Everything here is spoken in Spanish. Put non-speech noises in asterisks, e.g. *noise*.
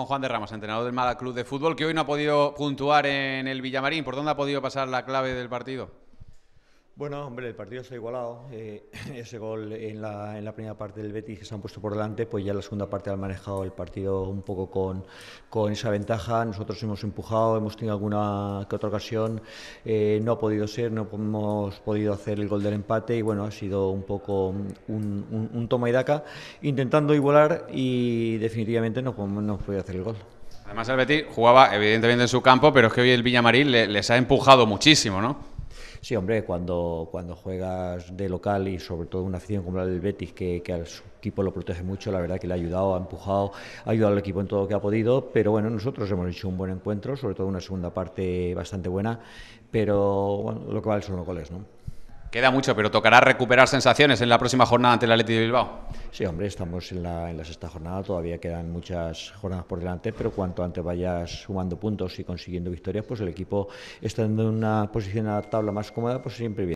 con Juan de Ramos, entrenador del Mala Club de Fútbol, que hoy no ha podido puntuar en el Villamarín. ¿Por dónde ha podido pasar la clave del partido? Bueno, hombre, el partido está igualado. Eh, *laughs* ese gol en la, en la, primera parte del Betis que se han puesto por delante, pues ya en la segunda parte han manejado el partido un poco con, con esa ventaja. Nosotros hemos empujado, hemos tenido alguna que otra ocasión. Eh, no ha podido ser, no hemos podido hacer el gol del empate y bueno, ha sido un poco un, toma y daca, intentando igualar y definitivamente no, no hemos podido hacer el gol. Además, el Betis jugaba evidentemente en su campo, pero es que hoy el Villamarín les ha empujado muchísimo, ¿no? Sí, hombre, cuando, cuando juegas de local y sobre todo una afición como la del Betis, que, que al equipo lo protege mucho, la verdad que le ha ayudado, ha empujado, ha ayudado al equipo en todo lo que ha podido, pero bueno, nosotros hemos hecho un buen encuentro, sobre todo una segunda parte bastante buena, pero bueno, lo que vale son los goles, ¿no? Queda mucho, pero tocará recuperar sensaciones en la próxima jornada ante el Athletic de Bilbao. Sí, hombre, estamos en la, sexta jornada, todavía quedan muchas jornadas por delante, pero cuanto antes vayas sumando puntos y consiguiendo victorias, pues el equipo estando en una posición a tabla más cómoda, pues siempre bien.